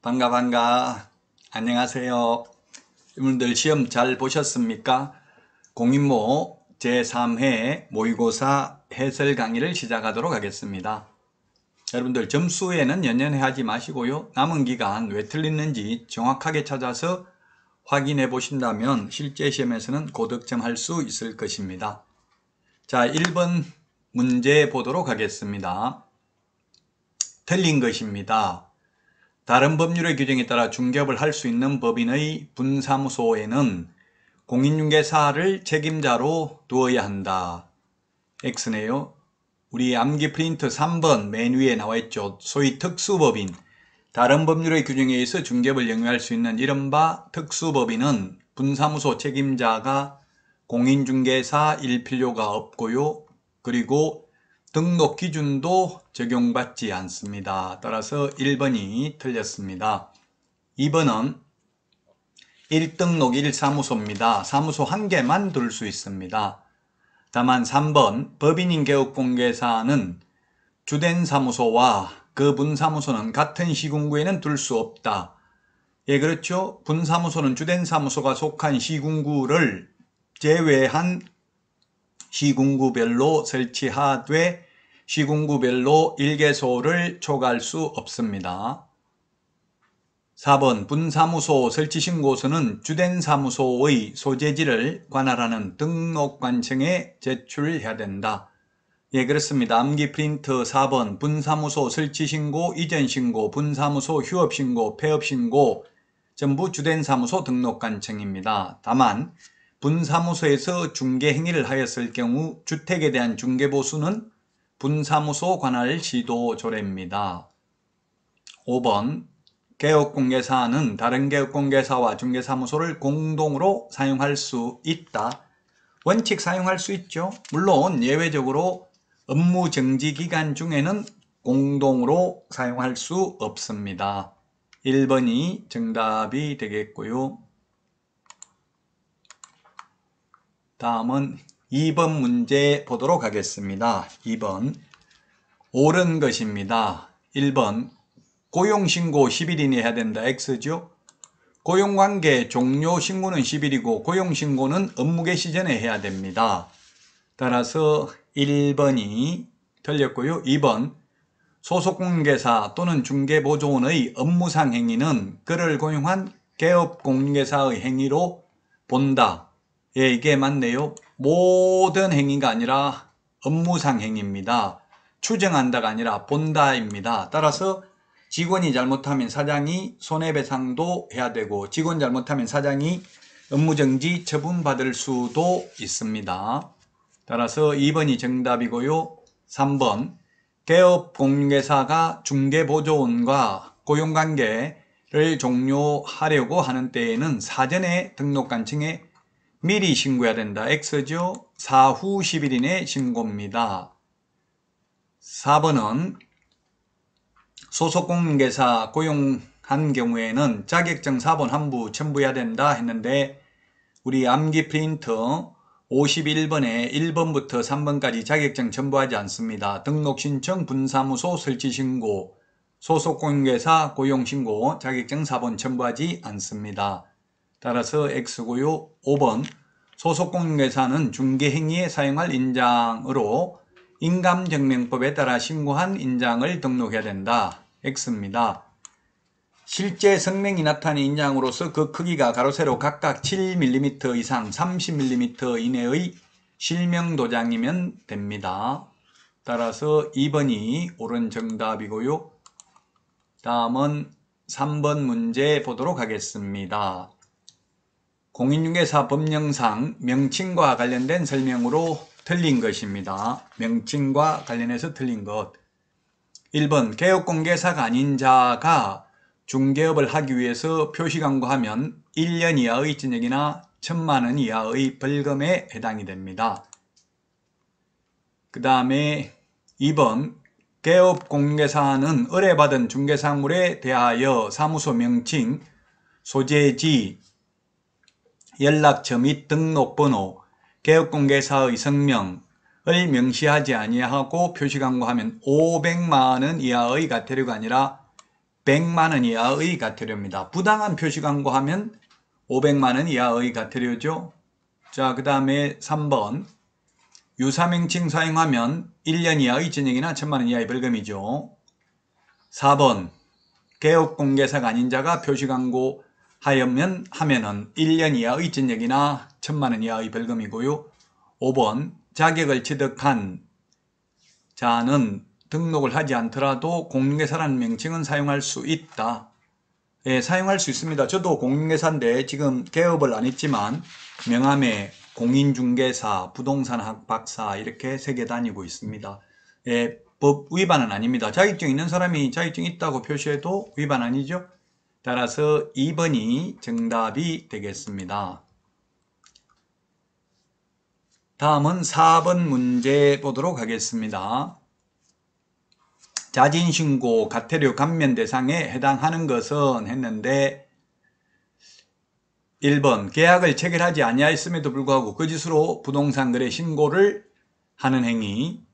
반가 반가 안녕하세요 여러분들 시험 잘 보셨습니까 공인모 제3회 모의고사 해설 강의를 시작하도록 하겠습니다 여러분들 점수에는 연연해 하지 마시고요 남은 기간 왜 틀렸는지 정확하게 찾아서 확인해 보신다면 실제 시험에서는 고득점할 수 있을 것입니다. 자, 1번 문제 보도록 하겠습니다. 틀린 것입니다. 다른 법률의 규정에 따라 중개업을 할 수 있는 법인의 분사무소에는 공인중개사를 책임자로 두어야 한다. X네요. 우리 암기 프린트 3번 맨 위에 나와 있죠. 소위 특수법인 다른 법률의 규정에 의해서 중개업을 영위할 수 있는 이른바 특수법인은 분사무소 책임자가 공인중개사 일 필요가 없고요. 그리고 등록 기준도 적용받지 않습니다. 따라서 1번이 틀렸습니다. 2번은 1등록 1사무소입니다. 사무소 한 개만 둘 수 있습니다. 다만 3번 법인인 개업공개사는 주된 사무소와 그 분사무소는 같은 시군구에는 둘 수 없다. 예, 그렇죠. 분사무소는 주된 사무소가 속한 시군구를 제외한 시군구별로 설치하되 시군구별로 일개소를 초과할 수 없습니다. 4번 분사무소 설치신고서는 주된 사무소의 소재지를 관할하는 등록관청에 제출해야 된다. 예 그렇습니다. 암기 프린트 4번 분사무소 설치신고, 이전신고, 분사무소 휴업신고, 폐업신고 전부 주된 사무소 등록관청입니다. 다만 분사무소에서 중개행위를 하였을 경우 주택에 대한 중개보수는 분사무소 관할 시도조례입니다. 5번 개업공개사는 다른 개업공개사와 중개사무소를 공동으로 사용할 수 있다. 원칙 사용할 수 있죠. 물론 예외적으로 업무 정지 기간 중에는 공동으로 사용할 수 없습니다. 1번이 정답이 되겠고요. 다음은 2번 문제 보도록 하겠습니다. 2번 옳은 것입니다. 1번 고용신고 10일 이내 해야 된다. X죠? 고용관계 종료 신고는 10일이고 고용신고는 업무개시 전에 해야 됩니다. 따라서 1번이 틀렸고요. 2번 소속공개사 또는 중개보조원의 업무상 행위는 그를 고용한 개업공개사의 행위로 본다. 예, 이게 맞네요. 모든 행위가 아니라 업무상 행위입니다. 추정한다가 아니라 본다입니다. 따라서 직원이 잘못하면 사장이 손해배상도 해야 되고 직원 잘못하면 사장이 업무정지 처분받을 수도 있습니다. 따라서 2번이 정답이고요. 3번 개업 공인회사가 중개보조원과 고용관계를 종료하려고 하는 때에는 사전에 등록관청에 미리 신고해야 된다. X죠. 사후 10일 이내 신고입니다. 4번은 소속공인계사 고용한 경우에는 자격증 4번 한부 첨부해야 된다 했는데 우리 암기 프린터 51번에 1번부터 3번까지 자격증 첨부하지 않습니다. 등록신청, 분사무소, 설치신고, 소속공개사, 고용신고, 자격증 4번 첨부하지 않습니다. 따라서 X고요. 5번 소속공개사는 중개행위에 사용할 인장으로 인감증명법에 따라 신고한 인장을 등록해야 된다. X입니다. 실제 성명이 나타낸 인장으로서 그 크기가 가로세로 각각 7mm 이상 30mm 이내의 실명 도장이면 됩니다. 따라서 2번이 옳은 정답이고요. 다음은 3번 문제 보도록 하겠습니다. 공인중개사 법령상 명칭과 관련된 설명으로 틀린 것입니다. 명칭과 관련해서 틀린 것 1번 개업공개사가 아닌 자가 중개업을 하기 위해서 표시 광고하면 1년 이하의 징역이나 1 0만원 이하의 벌금에 해당이 됩니다. 그 다음에 2번 개업 공개사안은 의뢰받은 중개사물에 대하여 사무소 명칭, 소재지, 연락처 및 등록번호, 개업공개사의 성명을 명시하지 아니하고 표시광고하면 500만원 이하의 과태료가 아니라 100만원 이하의 과태료입니다. 부당한 표시광고 하면 500만원 이하의 과태료죠. 자, 그 다음에 3번 유사명칭 사용하면 1년 이하의 징역이나 1천만원 이하의 벌금이죠. 4번 개업공개사가 아닌 자가 표시광고 하면 하면은 1년 이하의 징역이나 1천만원 이하의 벌금이고요. 5번 자격을 취득한 자는 등록을 하지 않더라도 공인회사라 명칭은 사용할 수 있다. 예, 사용할 수 있습니다. 저도 공인회사인데 지금 개업을 안 했지만 명함에 공인중개사, 부동산학 박사 이렇게 세 개 다니고 있습니다. 예, 법 위반은 아닙니다. 자격증 있는 사람이 자격증 있다고 표시해도 위반 아니죠? 따라서 2번이 정답이 되겠습니다. 다음은 4번 문제 보도록 하겠습니다. 자진신고 과태료 감면 대상에 해당하는 것은 했는데 1번 계약을 체결하지 아니하였음에도 불구하고 거짓으로 그 부동산 거래 신고를 하는 행위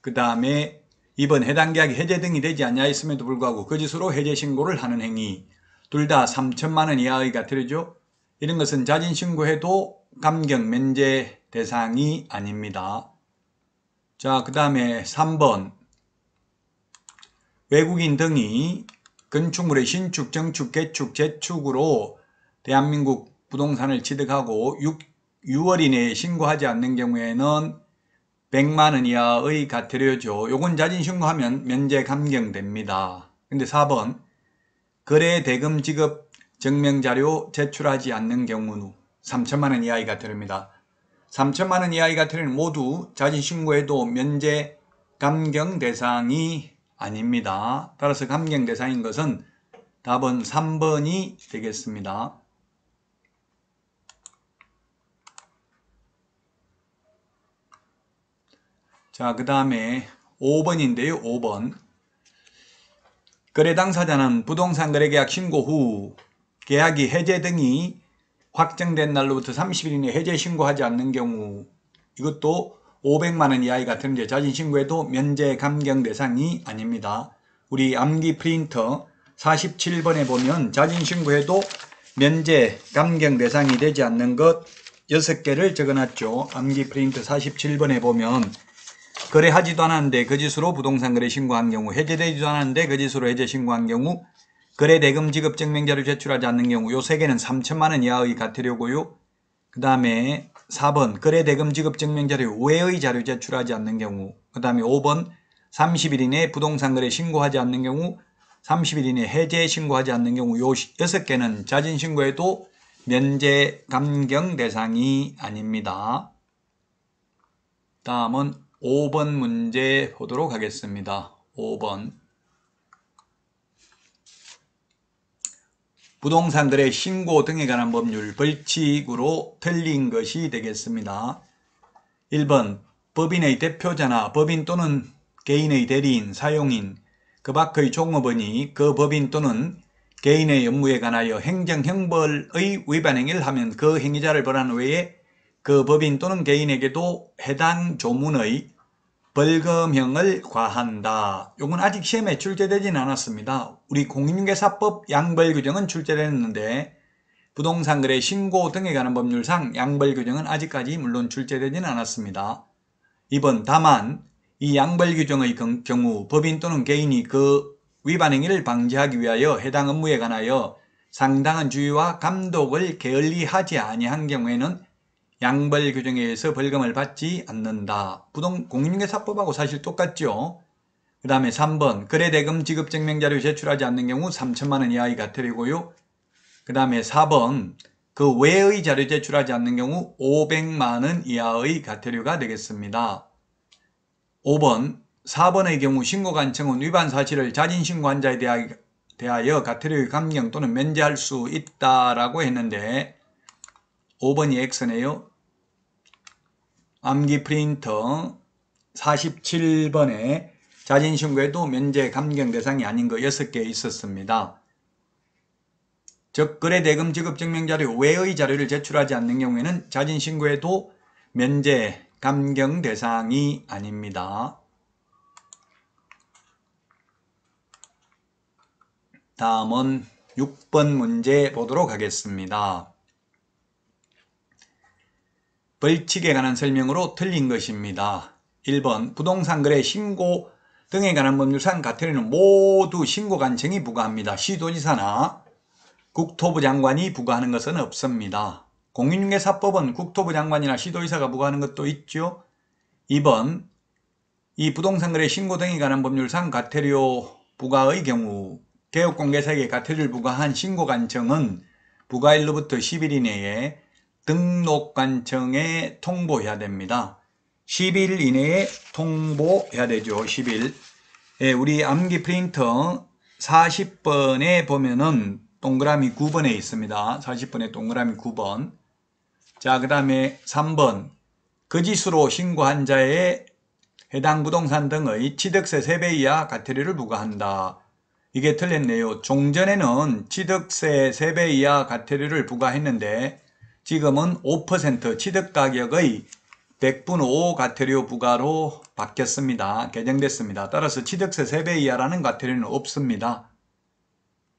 그 다음에 2번 해당 계약이 해제 등이 되지 아니하였음에도 불구하고 거짓으로 그 해제 신고를 하는 행위 둘 다 3천만원 이하의 과태료죠 이런 것은 자진신고해도 감경 면제 대상이 아닙니다 자그 다음에 3번 외국인 등이 건축물의 신축, 정축, 개축, 재축으로 대한민국 부동산을 취득하고 6, 6월 이내에 신고하지 않는 경우에는 100만원 이하의 가태료죠. 요건 자진신고하면 면제 감경됩니다. 근데 4번 거래 대금 지급 증명자료 제출하지 않는 경우 는 3천만원 이하의 가태료입니다. 3천만원 이하의 가태료는 모두 자진신고에도 면제 감경 대상이 아닙니다. 따라서 감경대상인 것은 답은 3번이 되겠습니다. 자, 그 다음에 5번인데요. 5번. 거래 당사자는 부동산 거래 계약 신고 후 계약이 해제 등이 확정된 날로부터 30일 이내 해제 신고하지 않는 경우 이것도 500만원 이하의 같은 계자진 신고에도 면제 감경 대상이 아닙니다. 우리 암기 프린터 47번에 보면 자진 신고에도 면제 감경 대상이 되지 않는 것 6개를 적어놨죠. 암기 프린트 47번에 보면 거래하지도 않았는데 거짓으로 부동산 거래 신고한 경우 해제되지도 않았는데 거짓으로 해제 신고한 경우 거래 대금 지급 증명자를 제출하지 않는 경우 요 세 개는 3천만 원 이하의 과태료고요. 그 다음에 4번 거래대금 지급증명자료 외의 자료 제출하지 않는 경우 그 다음에 5번 30일 이내 부동산 거래 신고하지 않는 경우 30일 이내 해제 신고하지 않는 경우 요 6개는 자진신고에도 면제 감경 대상이 아닙니다. 다음은 5번 문제 보도록 하겠습니다. 5번 부동산들의 신고 등에 관한 법률 벌칙으로 틀린 것이 되겠습니다. 1번 법인의 대표자나 법인 또는 개인의 대리인, 사용인, 그 밖의 종업원이 그 법인 또는 개인의 업무에 관하여 행정형벌의 위반 행위를 하면 그 행위자를 벌한 외에 그 법인 또는 개인에게도 해당 조문의 벌금형을 과한다. 이건 아직 시험에 출제되진 않았습니다. 우리 공인중개사법 양벌 규정은 출제됐는데 부동산 거래 신고 등에 관한 법률상 양벌 규정은 아직까지 물론 출제되진 않았습니다. 이번 다만 이 양벌 규정의 경우 법인 또는 개인이 그 위반 행위를 방지하기 위하여 해당 업무에 관하여 상당한 주의와 감독을 게을리하지 아니한 경우에는 양벌 규정에 의해서 벌금을 받지 않는다. 부동 공인중개사법하고 사실 똑같죠. 그 다음에 3번 거래대금 지급증명자료 제출하지 않는 경우 3천만원 이하의 과태료고요. 그 다음에 4번 그 외의 자료 제출하지 않는 경우 500만원 이하의 과태료가 되겠습니다. 5번 4번의 경우 신고관청은 위반 사실을 자진신고한 자에 대하여 과태료의 감경 또는 면제할 수 있다라고 했는데 5번이 엑스네요. 암기 프린터 47번에 자진신고에도 면제 감경 대상이 아닌 거 6개 있었습니다. 즉 거래 대금 지급 증명 자료 외의 자료를 제출하지 않는 경우에는 자진신고에도 면제 감경 대상이 아닙니다. 다음은 6번 문제 보도록 하겠습니다. 벌칙에 관한 설명으로 틀린 것입니다. 1번 부동산 거래 신고 등에 관한 법률상 과태료는 모두 신고 관청이 부과합니다. 시도지사나 국토부 장관이 부과하는 것은 없습니다. 공인중개사법은 국토부 장관이나 시도지사가 부과하는 것도 있죠. 2번 이 부동산 거래 신고 등에 관한 법률상 과태료 부과의 경우 개업공개사에게 과태료를 부과한 신고관청은 부과일로부터 10일 이내에 등록관청에 통보해야 됩니다. 10일 이내에 통보해야 되죠. 10일. 예, 우리 암기 프린터 40번에 보면은 동그라미 9번에 있습니다. 40번에 동그라미 9번. 자, 그 다음에 3번. 거짓으로 신고한 자의 해당 부동산 등의 취득세 3배 이하 과태료를 부과한다. 이게 틀렸네요. 종전에는 취득세 3배 이하 과태료를 부과했는데 지금은 5% 취득가격의 1 0 0분5 과태료 부과로 바뀌었습니다. 개정됐습니다. 따라서 취득세 3배 이하라는 과태료는 없습니다.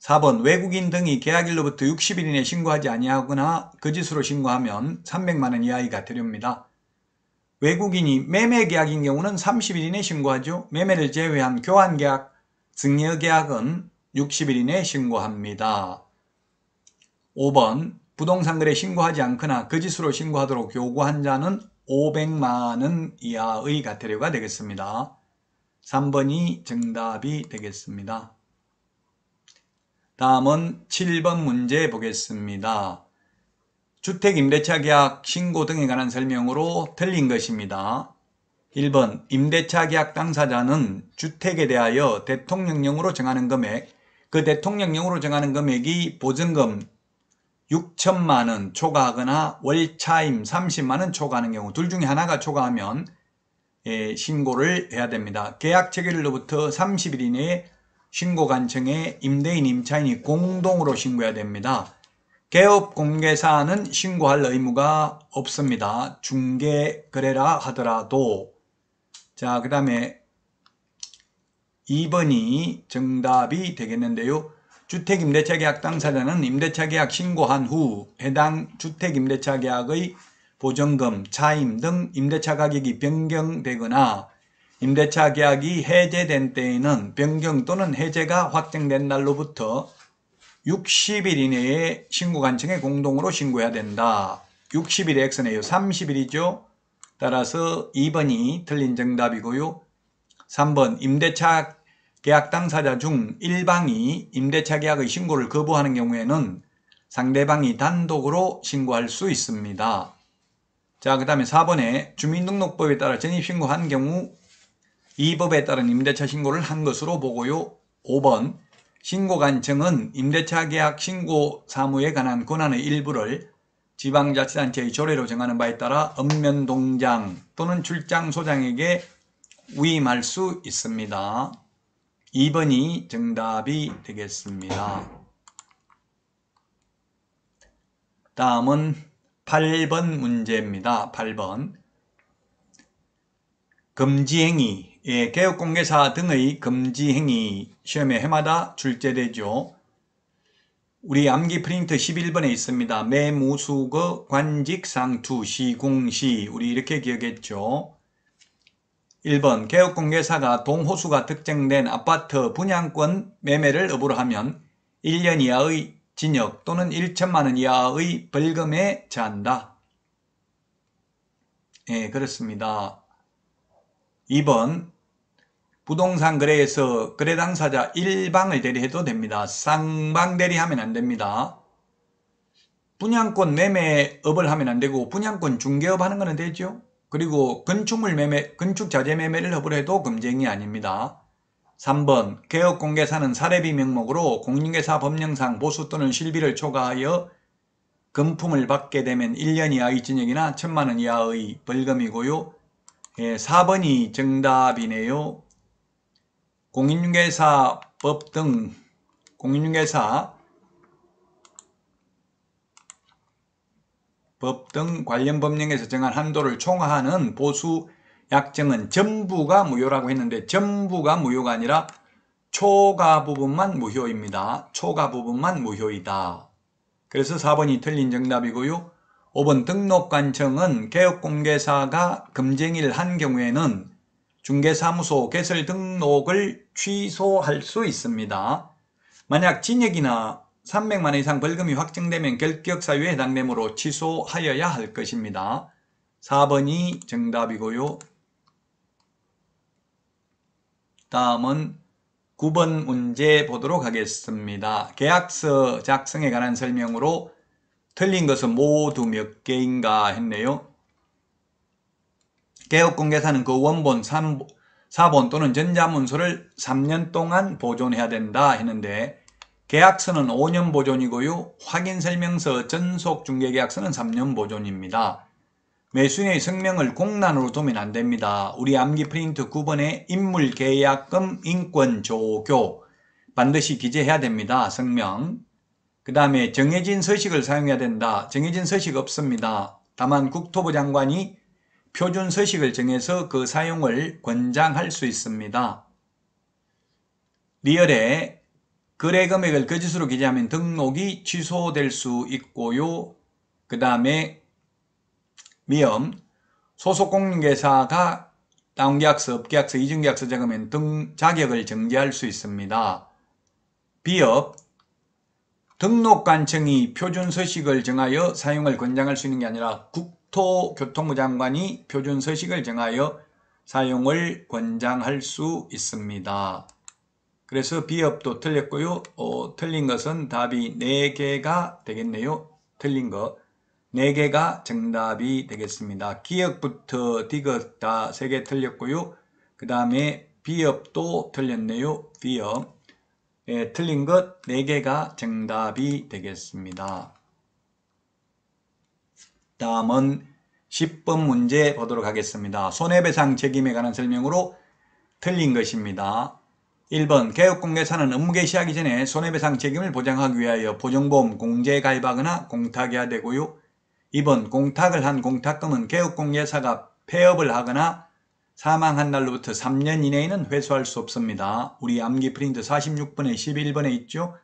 4번 외국인 등이 계약일로부터 60일 이내 신고하지 아니하거나 거짓으로 그 신고하면 300만원 이하의 과태료입니다. 외국인이 매매계약인 경우는 30일 이내 신고하죠. 매매를 제외한 교환계약, 증여계약은 60일 이내 신고합니다. 5번 부동산거래 신고하지 않거나 거짓으로 그 신고하도록 요구한 자는 500만원 이하의 과태료가 되겠습니다. 3번이 정답이 되겠습니다. 다음은 7번 문제 보겠습니다. 주택임대차 계약 신고 등에 관한 설명으로 틀린 것입니다. 1번 임대차 계약 당사자는 주택에 대하여 대통령령으로 정하는 금액 그 대통령령으로 정하는 금액이 보증금 6천만 원 초과하거나 월차임 30만 원 초과하는 경우 둘 중에 하나가 초과하면 예, 신고를 해야 됩니다. 계약 체결일로부터 30일 이내에 신고 간청에 임대인, 임차인이 공동으로 신고해야 됩니다. 개업 공개사는 신고할 의무가 없습니다. 중개 거래라 하더라도 자그 다음에 2번이 정답이 되겠는데요. 주택임대차계약 당사자는 임대차계약 신고한 후 해당 주택임대차계약의 보증금, 차임 등 임대차 가격이 변경되거나 임대차 계약이 해제된 때에는 변경 또는 해제가 확정된 날로부터 60일 이내에 신고관청에 공동으로 신고해야 된다. 60일에 X네요. 30일이죠. 따라서 2번이 틀린 정답이고요. 3번 임대차 계약 당사자 중 일방이 임대차 계약의 신고를 거부하는 경우에는 상대방이 단독으로 신고할 수 있습니다. 자, 그 다음에 4번에 주민등록법에 따라 전입신고한 경우 이 법에 따른 임대차 신고를 한 것으로 보고요. 5번 신고관청은 임대차 계약 신고 사무에 관한 권한의 일부를 지방자치단체의 조례로 정하는 바에 따라 읍면동장 또는 출장소장에게 위임할 수 있습니다. 2번이 정답이 되겠습니다. 다음은 8번 문제입니다. 8번 금지행위, 예, 개업공개사 등의 금지행위 시험에 해마다 출제되죠. 우리 암기 프린트 11번에 있습니다. 매무수거 관직상투 시공시 우리 이렇게 기억했죠. 1번 개업공개사가 동호수가 특정된 아파트 분양권 매매를 업으로 하면 1년 이하의 징역 또는 1천만원 이하의 벌금에 처한다. 예, 그렇습니다. 2번 부동산 거래에서 거래 당사자 1방을 대리해도 됩니다. 쌍방 대리하면 안됩니다. 분양권 매매업을 하면 안되고 분양권 중개업 하는 거는 되죠. 그리고 건축물 매매, 건축 자재 매매를 허물해도 금쟁이 아닙니다. 3번 개업공개사는 사례비 명목으로 공인계사 법령상 보수 또는 실비를 초과하여 금품을 받게 되면 1년 이하의 징역이나 1 0 0 0만원 이하의 벌금이고요. 예, 4번이 정답이네요. 공인중개사법 등 공인중개사 법등 관련 법령에서 정한 한도를 총화하는 보수 약정은 전부가 무효라고 했는데 전부가 무효가 아니라 초과 부분만 무효입니다. 초과 부분만 무효이다. 그래서 4번이 틀린 정답이고요. 5번 등록관청은 개업공개사가 금쟁이를 한 경우에는 중개사무소 개설 등록을 취소할 수 있습니다. 만약 진역이나 300만 원 이상 벌금이 확정되면 결격사유에 해당되므로 취소하여야 할 것입니다. 4번이 정답이고요. 다음은 9번 문제 보도록 하겠습니다. 계약서 작성에 관한 설명으로 틀린 것은 모두 몇 개인가 했네요. 개업공개사는 그 원본 3, 4번 또는 전자문서를 3년 동안 보존해야 된다 했는데 계약서는 5년 보존이고요. 확인설명서 전속 중개계약서는 3년 보존입니다. 매수인의 성명을 공란으로 두면 안됩니다. 우리 암기 프린트 9번에 인물계약금 인권조교 반드시 기재해야 됩니다. 성명 그 다음에 정해진 서식을 사용해야 된다. 정해진 서식 없습니다. 다만 국토부 장관이 표준 서식을 정해서 그 사용을 권장할 수 있습니다. 리얼에 거래 금액을 거짓으로 기재하면 등록이 취소될 수 있고요. 그 다음에 미음 소속 공인계사가 다운계약서, 업계약서, 이중계약서 작업엔 등 자격을 정지할 수 있습니다. 비업 등록관청이 표준서식을 정하여 사용을 권장할 수 있는 게 아니라 국토교통부 장관이 표준서식을 정하여 사용을 권장할 수 있습니다. 그래서 비읍도 틀렸고요. 어, 틀린 것은 답이 4개가 되겠네요. 틀린 거. 4개가 정답이 되겠습니다. 기역부터 디귿 다 3개 틀렸고요. 그 다음에 비읍도 틀렸네요. 비읍. 예, 틀린 것 4개가 정답이 되겠습니다. 다음은 10번 문제 보도록 하겠습니다. 손해배상 책임에 관한 설명으로 틀린 것입니다. 1번 개업공개사는 업무개 시하기 전에 손해배상 책임을 보장하기 위하여 보증보험 공제 가입하거나 공탁해야 되고요. 2번 공탁을 한 공탁금은 개업공개사가 폐업을 하거나 사망한 날로부터 3년 이내에는 회수할 수 없습니다. 우리 암기 프린트 46번에 11번에 있죠.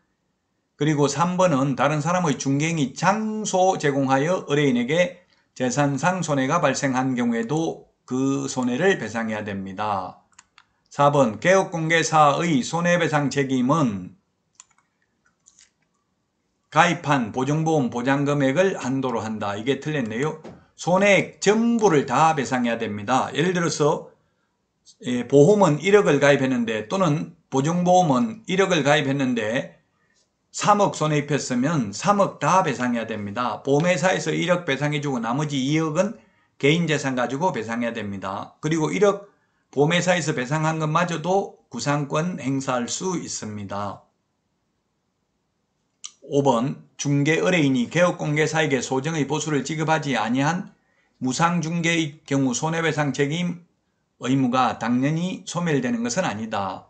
그리고 3번은 다른 사람의 중개인이 장소 제공하여 의뢰인에게 재산상 손해가 발생한 경우에도 그 손해를 배상해야 됩니다. 4번 개업공개사의 손해배상 책임은 가입한 보증보험 보장금액을 한도로 한다. 이게 틀렸네요. 손해액 전부를 다 배상해야 됩니다. 예를 들어서 예, 보험은 1억을 가입했는데 또는 보증보험은 1억을 가입했는데 3억 손해 입혔으면 3억 다 배상해야 됩니다. 보험회사에서 1억 배상해주고 나머지 2억은 개인재산 가지고 배상해야 됩니다. 그리고 1억 보험회사에서 배상한 것마저도 구상권 행사할 수 있습니다. 5번 중개 의뢰인이 개업공개사에게 소정의 보수를 지급하지 아니한 무상중개의 경우 손해배상 책임 의무가 당연히 소멸되는 것은 아니다.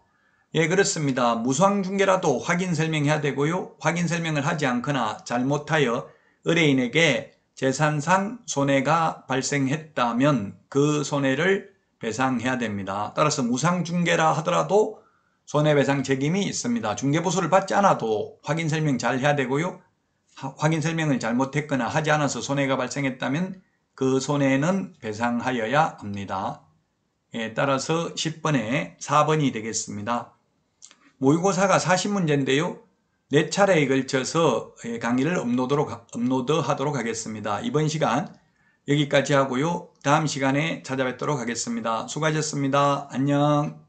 예 그렇습니다. 무상중개라도 확인 설명해야 되고요. 확인 설명을 하지 않거나 잘못하여 의뢰인에게 재산상 손해가 발생했다면 그 손해를 배상해야 됩니다. 따라서 무상중개라 하더라도 손해배상 책임이 있습니다. 중개보수를 받지 않아도 확인 설명 잘 해야 되고요. 확인 설명을 잘못했거나 하지 않아서 손해가 발생했다면 그 손해는 배상하여야 합니다. 예, 따라서 10번에 4번이 되겠습니다. 모의고사가 40문제인데요. 4차례에 걸쳐서 예, 강의를 업로드하도록 하겠습니다. 이번 시간 여기까지 하고요. 다음 시간에 찾아뵙도록 하겠습니다. 수고하셨습니다. 안녕.